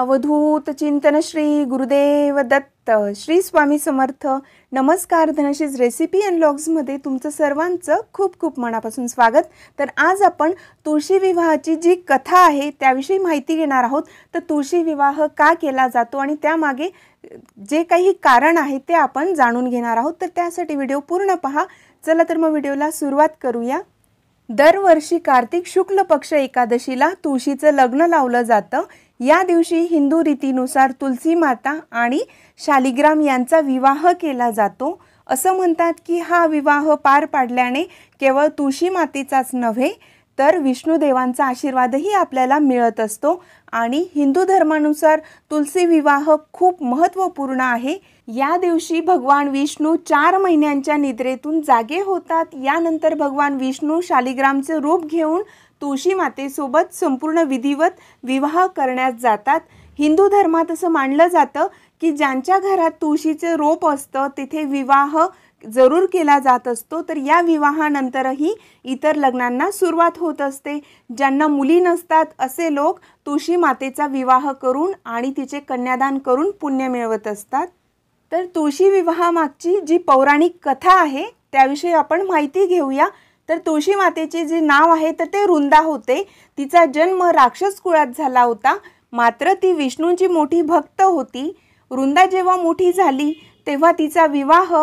अवधूत चिंतन श्री गुरुदेव दत्त श्री स्वामी समर्थ नमस्कार धनशीज recipe and लॉग्समध्ये तुमचं सर्वांचं खूप खूप मनापासून स्वागत तर आज आपण तुळशी विवाहाची जी कथा आहे त्याविषयी माहिती घेणार आहोत तर तुळशी विवाह का केला जातो आणि त्यामागे जे काही कारण आहे ते आपण जाणून घेणार आहोत तर त्यासाठी व्हिडिओ पूर्ण पहा चला तर मग व्हिडिओला सुरुवात करूया दरवर्षी कार्तिक शुक्ल पक्ष एकादशीला तुळशीचं लग्न लावलं जातं या दिवशी हिंदू रीतीनुसार तुलसी माता आणि शालिग्राम यांचा विवाह केला जातो असं म्हणतात की हा विवाह पार पाडल्याने केवळ तुळशी मातेचाच नव्हे तर विष्णुदेवांचा आशीर्वादही आपल्याला मिळत असतो आणि हिंदू धर्मानुसार तुलसी विवाह खूप महत्त्वपूर्ण आहे या दिवशी भगवान विष्णू चार महिन्यांच्या निद्रेतून जागे होतात यानंतर भगवान विष्णू शालिग्रामचे रूप घेऊन तुळशी मातेसोबत संपूर्ण विधिवत विवाह करण्यात जातात हिंदू धर्मात असं मानलं जातं की ज्यांच्या घरात तुळशीचं रोप असतं तिथे विवाह जरूर केला जात असतो तर या विवाहानंतरही इतर लग्नांना सुरुवात होत असते ज्यांना मुली नसतात असे लोक तुळशी मातेचा विवाह करून आणि तिचे कन्यादान करून पुण्य मिळवत असतात तर तुळशी विवाहामागची जी पौराणिक कथा आहे त्याविषयी आपण माहिती घेऊया तर तुळशी मातेचे जे नाव आहे तर ते वृंदा होते तिचा जन्म राक्षस कुळात झाला होता मात्र ती विष्णूंची मोठी भक्त होती वृंदा जेव्हा मोठी झाली तेव्हा तिचा विवाह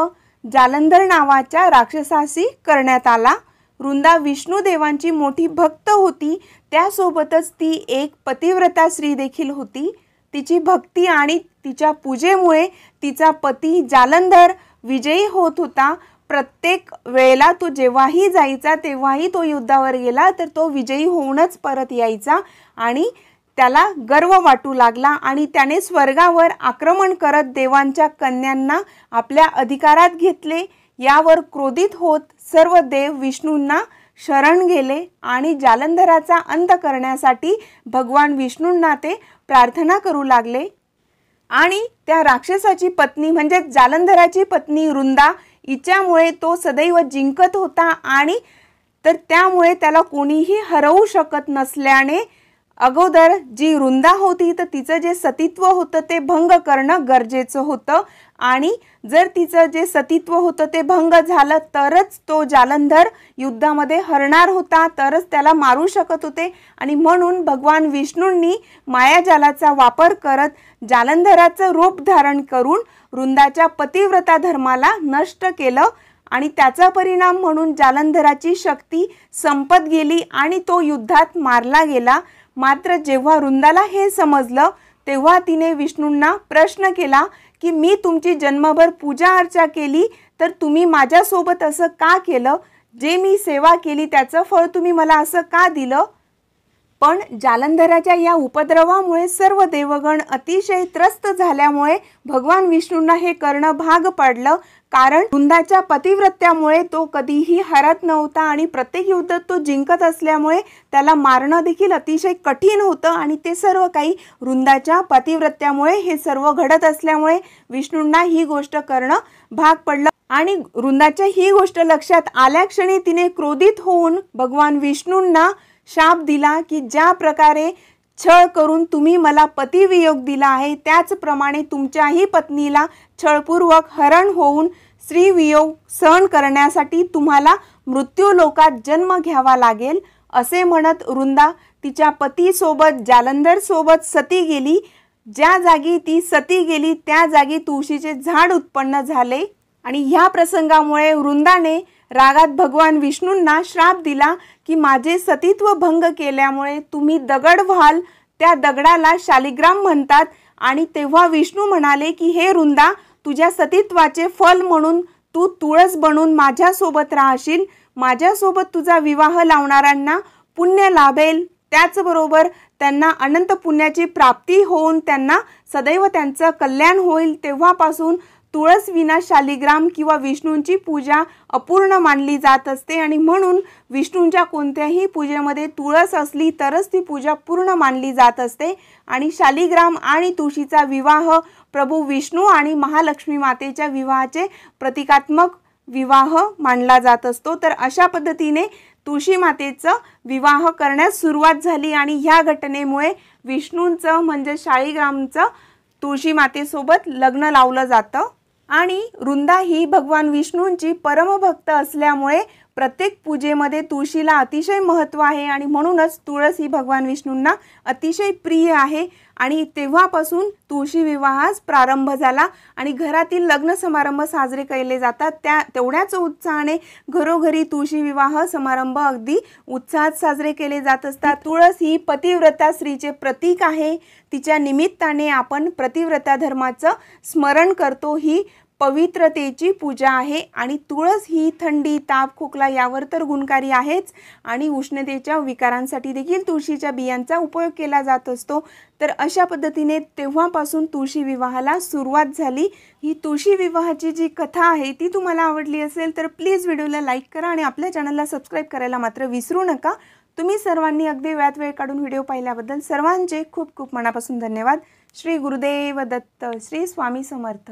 जालंधर नावाच्या राक्षसाशी करण्यात आला वृंदा विष्णूदेवांची मोठी भक्त होती त्यासोबतच ती एक पतिव्रता स्त्री देखील होती तिची भक्ती आणि तिच्या पूजेमुळे तिचा पती जालंधर विजयी होत होता प्रत्येक वेळेला तो जेव्हाही जायचा तेव्हाही तो युद्धावर गेला तर तो विजयी होऊनच परत यायचा आणि त्याला गर्व वाटू लागला आणि त्याने स्वर्गावर आक्रमण करत देवांच्या कन्यांना आपल्या अधिकारात घेतले यावर क्रोधित होत सर्व देव विष्णूंना शरण गेले आणि जालंधराचा अंत करण्यासाठी भगवान विष्णूंना ते प्रार्थना करू लागले आणि त्या राक्षसाची पत्नी म्हणजेच जालंधराची पत्नी वृंदा हिच्यामुळे तो सदैव जिंकत होता आणि तर त्यामुळे त्याला कोणीही हरवू शकत नसल्याने अगोदर जी रुंदा होती तर तिचं जे सतीत्व होतं ते भंग करणं गरजेचं होतं आणि जर तिचं जे सतीत्व होतं ते भंग झालं तरच तो जालंधर युद्धामध्ये हरणार होता तरच त्याला मारू शकत होते आणि म्हणून भगवान विष्णूंनी मायाजालाचा वापर करत जालंधराचं रूप धारण करून वृंदाच्या पतिव्रता धर्माला नष्ट केलं आणि त्याचा परिणाम म्हणून जालंधराची शक्ती संपत गेली आणि तो युद्धात मारला गेला मात्र जेव्हा वृंदाला हे समजलं तेव्हा तिने विष्णूंना प्रश्न केला की मी तुमची जन्मभर पूजा अर्चा केली तर तुम्ही माझ्यासोबत असं का केलं जे मी सेवा केली त्याचं फळ तुम्ही मला असं का दिलं पण जालंधराच्या या उपद्रवामुळे सर्व देवगण अतिशय त्रस्त झाल्यामुळे भगवान विष्णूंना हे करणं भाग पाडलं कारण वृंदाच्या पतिव्रत्यामुळे तो कधीही हरत नव्हता आणि प्रत्येक युद्धात तो जिंकत असल्यामुळे त्याला मारणं देखील अतिशय कठीण होतं आणि ते सर्व काही वृंदाच्या पतिव्रत्यामुळे हे सर्व घडत असल्यामुळे विष्णूंना ही गोष्ट करणं भाग पडलं आणि वृंदाच्या ही गोष्ट लक्षात आल्या क्षणी तिने क्रोधित होऊन भगवान विष्णूंना शाप दिला की ज्या प्रकारे छळ करून तुम्ही मला पतिवियोग दिला आहे त्याचप्रमाणे तुमच्याही पत्नीला छळपूर्वक हरण होऊन स्त्रीवियोग सहन करण्यासाठी तुम्हाला मृत्यूलोकात जन्म घ्यावा लागेल असे म्हणत वृंदा तिच्या पतीसोबत जालंधरसोबत सती गेली ज्या जागी ती सती गेली त्या जागी तुळशीचे झाड उत्पन्न झाले आणि ह्या प्रसंगामुळे वृंदाने रागात भगवान विष्णूंना श्राप दिला की माझे सतीत्व भंग केल्यामुळे तुम्ही दगड व्हाल त्या दगडाला शालिग्राम म्हणतात आणि तेव्हा विष्णू म्हणाले की हे रुंदा तुझ्या सतीत्वाचे फल म्हणून तू तुळस बनून माझ्यासोबत राहशील माझ्यासोबत तुझा विवाह लावणाऱ्यांना पुण्य लाभेल त्याचबरोबर त्यांना अनंत पुण्याची प्राप्ती होऊन त्यांना सदैव त्यांचं कल्याण होईल तेव्हापासून तुळस विना शालिग्राम किंवा विष्णूंची पूजा अपूर्ण मानली जात असते आणि म्हणून विष्णूंच्या कोणत्याही पूजेमध्ये तुळस असली तरच ती पूजा पूर्ण मानली जात असते आणि शालिग्राम आणि तुळशीचा विवाह प्रभू विष्णू आणि महालक्ष्मी मातेच्या विवाहाचे प्रतिकात्मक विवाह मानला जात असतो तर अशा पद्धतीने तुळशी मातेचं विवाह करण्यास सुरुवात झाली आणि ह्या घटनेमुळे विष्णूंचं म्हणजे शाळीग्रामचं तुळशी मातेसोबत लग्न लावलं जातं आणि वृंदा ही भगवान विष्णूंची परमभक्त असल्यामुळे प्रत्येक पूजेमध्ये तुळशीला अतिशय महत्त्व आहे आणि म्हणूनच तुळस ही भगवान विष्णूंना अतिशय प्रिय आहे आणि तेव्हापासून तुळशी विवाहास प्रारंभ झाला आणि घरातील लग्न समारंभ साजरे केले जातात त्या तेवढ्याच उत्साहाने घरोघरी तुळशी विवाह समारंभ अगदी उत्साहात साजरे केले जात असतात तुळस ही पतिव्रता स्त्रीचे प्रतीक आहे तिच्या निमित्ताने आपण प्रतिव्रता धर्माचं स्मरण करतो ही पवित्रतेची पूजा आहे आणि तुळस ही थंडी ताप खोकला यावर तर गुणकारी आहेच आणि उष्णतेच्या विकारांसाठी देखील तुळशीच्या बियांचा उपयोग केला जात असतो तर अशा पद्धतीने तेव्हापासून तुळशी विवाहाला सुरुवात झाली ही तुळशी विवाहाची जी कथा आहे ती तुम्हाला आवडली असेल तर प्लीज व्हिडिओला लाईक करा आणि आपल्या चॅनलला सबस्क्राईब करायला मात्र विसरू नका तुम्ही सर्वांनी अगदी वेळात वेळ काढून व्हिडिओ पाहिल्याबद्दल सर्वांचे खूप खूप मनापासून धन्यवाद श्री गुरुदेव दत्त श्री स्वामी समर्थ